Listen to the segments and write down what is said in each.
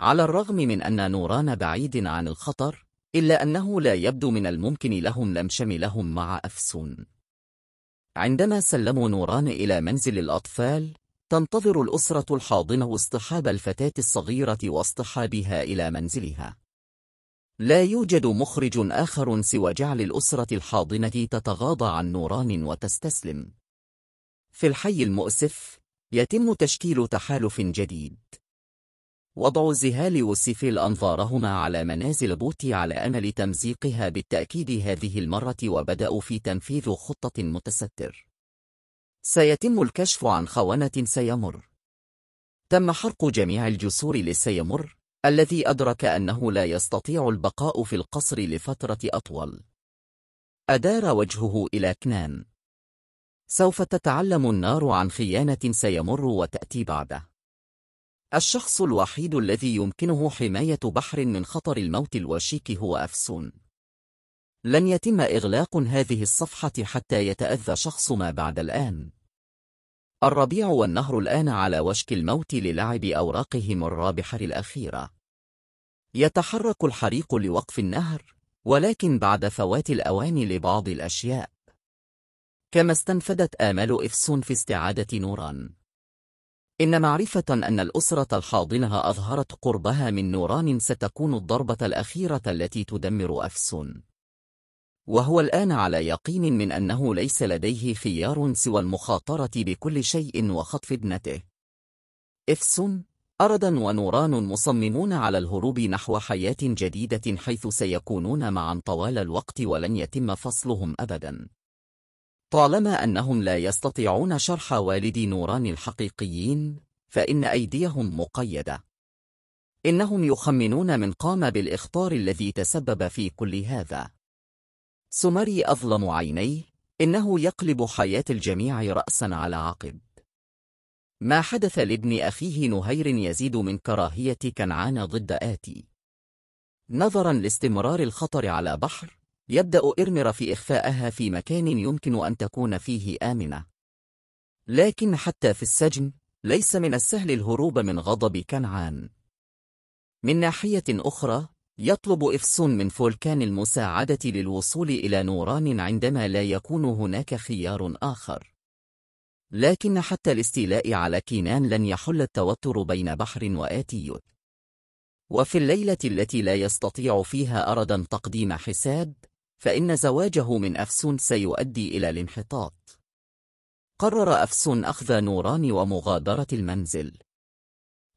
على الرغم من أن نوران بعيد عن الخطر إلا أنه لا يبدو من الممكن لهم لم شملهم مع أفسون عندما سلموا نوران إلى منزل الأطفال تنتظر الأسرة الحاضنة اصطحاب الفتاة الصغيرة واصطحابها إلى منزلها لا يوجد مخرج آخر سوى جعل الأسرة الحاضنة تتغاضى عن نوران وتستسلم في الحي المؤسف يتم تشكيل تحالف جديد وضع الزهال والسفل أنظارهما على منازل بوتي على أمل تمزيقها بالتأكيد هذه المرة وبدأوا في تنفيذ خطة متستر سيتم الكشف عن خونة سيمر تم حرق جميع الجسور لسيمر الذي أدرك أنه لا يستطيع البقاء في القصر لفترة أطول أدار وجهه إلى كنان سوف تتعلم النار عن خيانة سيمر وتأتي بعده الشخص الوحيد الذي يمكنه حماية بحر من خطر الموت الوشيك هو أفسون لن يتم إغلاق هذه الصفحة حتى يتأذى شخص ما بعد الآن الربيع والنهر الآن على وشك الموت للعب أوراقهم الرابحر الأخيرة يتحرك الحريق لوقف النهر ولكن بعد فوات الأوان لبعض الأشياء كما استنفدت آمال إفسون في استعادة نوران إن معرفة أن الأسرة الحاضنة أظهرت قربها من نوران ستكون الضربة الأخيرة التي تدمر أفسون وهو الآن على يقين من أنه ليس لديه خيار سوى المخاطرة بكل شيء وخطف ابنته إفسون أردا ونوران مصممون على الهروب نحو حياة جديدة حيث سيكونون معا طوال الوقت ولن يتم فصلهم أبدا طالما أنهم لا يستطيعون شرح والدي نوران الحقيقيين فإن أيديهم مقيدة إنهم يخمنون من قام بالإخطار الذي تسبب في كل هذا سمري أظلم عينيه إنه يقلب حياة الجميع رأسا على عقب ما حدث لابن أخيه نهير يزيد من كراهية كنعان ضد آتي نظرا لاستمرار الخطر على بحر يبدأ إرمر في إخفائها في مكان يمكن أن تكون فيه آمنة. لكن حتى في السجن، ليس من السهل الهروب من غضب كنعان. من ناحية أخرى، يطلب إفسون من فولكان المساعدة للوصول إلى نوران عندما لا يكون هناك خيار آخر. لكن حتى الاستيلاء على كينان لن يحل التوتر بين بحر وآتيوت. وفي الليلة التي لا يستطيع فيها أردا تقديم حساب، فإن زواجه من أفسون سيؤدي إلى الانحطاط قرر أفسون أخذ نوران ومغادرة المنزل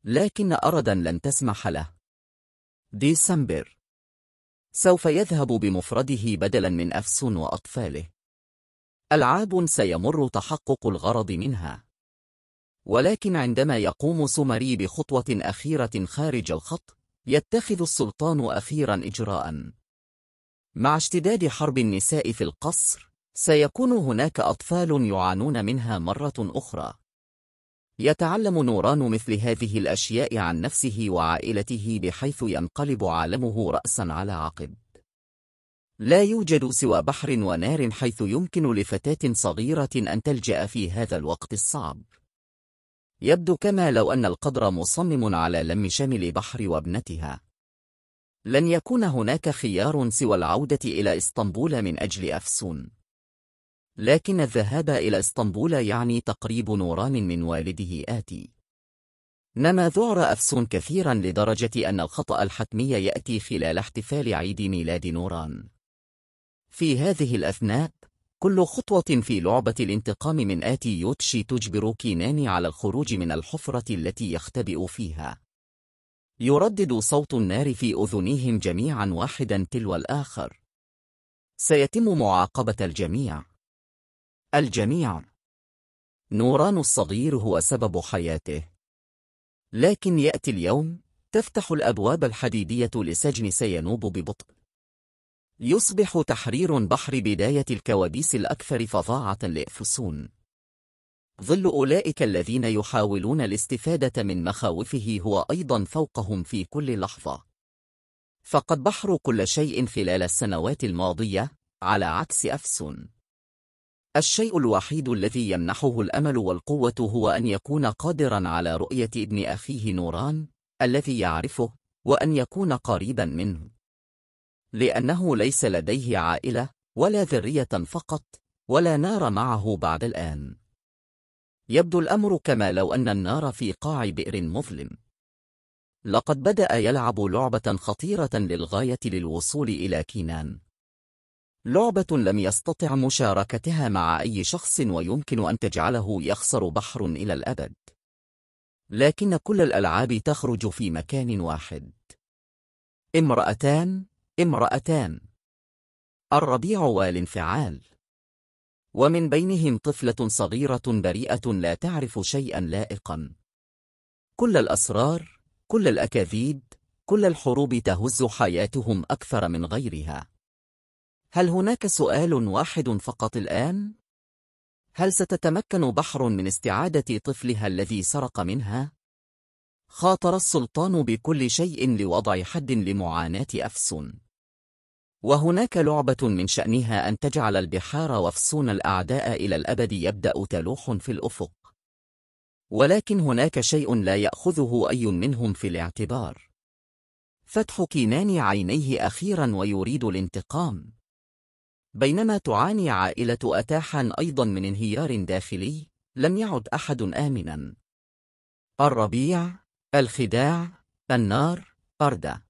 لكن أردا لن تسمح له ديسمبر سوف يذهب بمفرده بدلا من أفسون وأطفاله ألعاب سيمر تحقق الغرض منها ولكن عندما يقوم سومري بخطوة أخيرة خارج الخط يتخذ السلطان أخيرا إجراءً مع اشتداد حرب النساء في القصر سيكون هناك أطفال يعانون منها مرة أخرى يتعلم نوران مثل هذه الأشياء عن نفسه وعائلته بحيث ينقلب عالمه رأسا على عقب لا يوجد سوى بحر ونار حيث يمكن لفتاة صغيرة أن تلجأ في هذا الوقت الصعب يبدو كما لو أن القدر مصمم على لم شمل بحر وابنتها لن يكون هناك خيار سوى العودة إلى إسطنبول من أجل أفسون لكن الذهاب إلى إسطنبول يعني تقريب نوران من والده آتي نما ذعر أفسون كثيرا لدرجة أن الخطأ الحتمي يأتي خلال احتفال عيد ميلاد نوران في هذه الأثناء كل خطوة في لعبة الانتقام من آتي يوتشي تجبر كينان على الخروج من الحفرة التي يختبئ فيها يردد صوت النار في أذنيهم جميعا واحدا تلو الآخر سيتم معاقبة الجميع الجميع نوران الصغير هو سبب حياته لكن يأتي اليوم تفتح الأبواب الحديدية لسجن سينوب ببطء يصبح تحرير بحر بداية الكوابيس الأكثر فظاعة لإفسون ظل أولئك الذين يحاولون الاستفادة من مخاوفه هو أيضا فوقهم في كل لحظة فقد بحروا كل شيء خلال السنوات الماضية على عكس أفسون الشيء الوحيد الذي يمنحه الأمل والقوة هو أن يكون قادرا على رؤية ابن أخيه نوران الذي يعرفه وأن يكون قريبا منه لأنه ليس لديه عائلة ولا ذرية فقط ولا نار معه بعد الآن يبدو الأمر كما لو أن النار في قاع بئر مظلم لقد بدأ يلعب لعبة خطيرة للغاية للوصول إلى كينان لعبة لم يستطع مشاركتها مع أي شخص ويمكن أن تجعله يخسر بحر إلى الأبد لكن كل الألعاب تخرج في مكان واحد امرأتان امرأتان الربيع والانفعال ومن بينهم طفلة صغيرة بريئة لا تعرف شيئا لائقا كل الأسرار، كل الأكاذيب، كل الحروب تهز حياتهم أكثر من غيرها هل هناك سؤال واحد فقط الآن؟ هل ستتمكن بحر من استعادة طفلها الذي سرق منها؟ خاطر السلطان بكل شيء لوضع حد لمعاناة أفسن وهناك لعبة من شأنها أن تجعل البحار وفصون الأعداء إلى الأبد يبدأ تلوح في الأفق ولكن هناك شيء لا يأخذه أي منهم في الاعتبار فتح كينان عينيه أخيرا ويريد الانتقام بينما تعاني عائلة أتاحا أيضا من انهيار داخلي لم يعد أحد آمنا الربيع الخداع النار أردة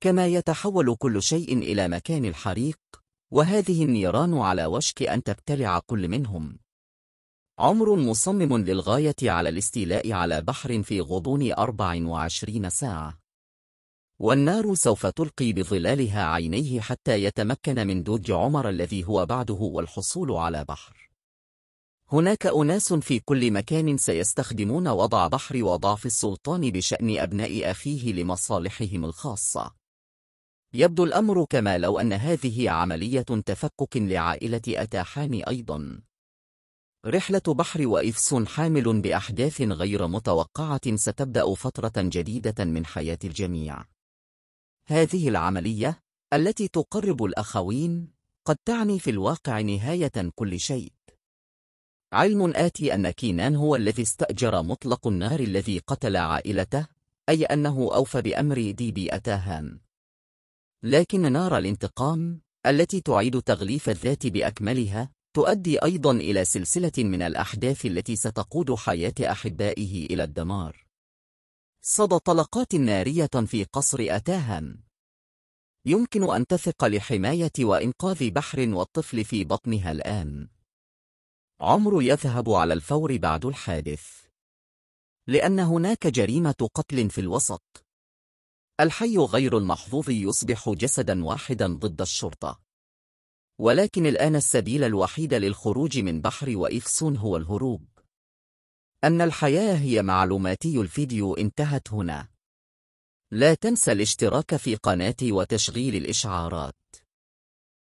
كما يتحول كل شيء إلى مكان الحريق وهذه النيران على وشك أن تبتلع كل منهم عمر مصمم للغاية على الاستيلاء على بحر في غضون 24 ساعة والنار سوف تلقي بظلالها عينيه حتى يتمكن من دوج عمر الذي هو بعده والحصول على بحر هناك أناس في كل مكان سيستخدمون وضع بحر وضعف السلطان بشأن أبناء أخيه لمصالحهم الخاصة يبدو الأمر كما لو أن هذه عملية تفكك لعائلة أتاحان أيضا رحلة بحر وإفس حامل بأحداث غير متوقعة ستبدأ فترة جديدة من حياة الجميع هذه العملية التي تقرب الأخوين قد تعني في الواقع نهاية كل شيء علم آتي أن كينان هو الذي استأجر مطلق النار الذي قتل عائلته أي أنه أوفى بأمر دي بي أتاهان لكن نار الانتقام التي تعيد تغليف الذات بأكملها تؤدي أيضا إلى سلسلة من الأحداث التي ستقود حياة أحبائه إلى الدمار صدى طلقات نارية في قصر أتاهم يمكن أن تثق لحماية وإنقاذ بحر والطفل في بطنها الآن عمر يذهب على الفور بعد الحادث لأن هناك جريمة قتل في الوسط الحي غير المحظوظ يصبح جسدا واحدا ضد الشرطة ولكن الآن السبيل الوحيد للخروج من بحر وإفسون هو الهروب أن الحياة هي معلوماتي الفيديو انتهت هنا لا تنسى الاشتراك في قناتي وتشغيل الإشعارات